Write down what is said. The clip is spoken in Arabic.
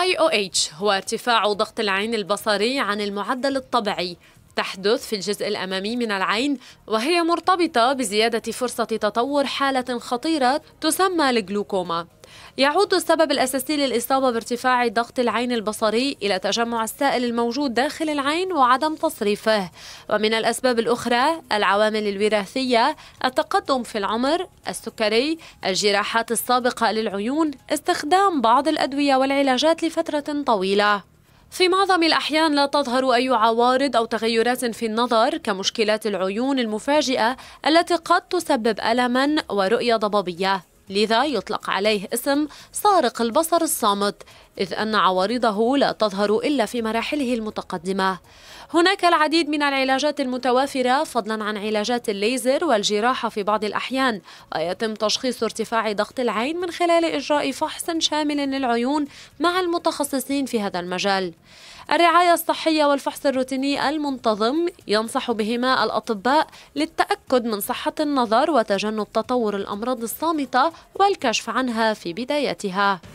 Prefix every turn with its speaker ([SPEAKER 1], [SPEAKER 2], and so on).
[SPEAKER 1] اي او اتش هو ارتفاع ضغط العين البصري عن المعدل الطبيعي تحدث في الجزء الأمامي من العين وهي مرتبطة بزيادة فرصة تطور حالة خطيرة تسمى الجلوكوما يعود السبب الأساسي للإصابة بارتفاع ضغط العين البصري إلى تجمع السائل الموجود داخل العين وعدم تصريفه ومن الأسباب الأخرى العوامل الوراثية التقدم في العمر السكري الجراحات السابقة للعيون استخدام بعض الأدوية والعلاجات لفترة طويلة في معظم الأحيان لا تظهر أي عوارض أو تغيرات في النظر كمشكلات العيون المفاجئة التي قد تسبب ألما ورؤية ضبابية لذا يطلق عليه اسم سارق البصر الصامت إذ أن عوارضه لا تظهر إلا في مراحله المتقدمة هناك العديد من العلاجات المتوافرة فضلا عن علاجات الليزر والجراحة في بعض الأحيان ويتم تشخيص ارتفاع ضغط العين من خلال إجراء فحص شامل للعيون مع المتخصصين في هذا المجال الرعاية الصحية والفحص الروتيني المنتظم ينصح بهما الأطباء للتأكد من صحة النظر وتجنب تطور الأمراض الصامتة والكشف عنها في بدايتها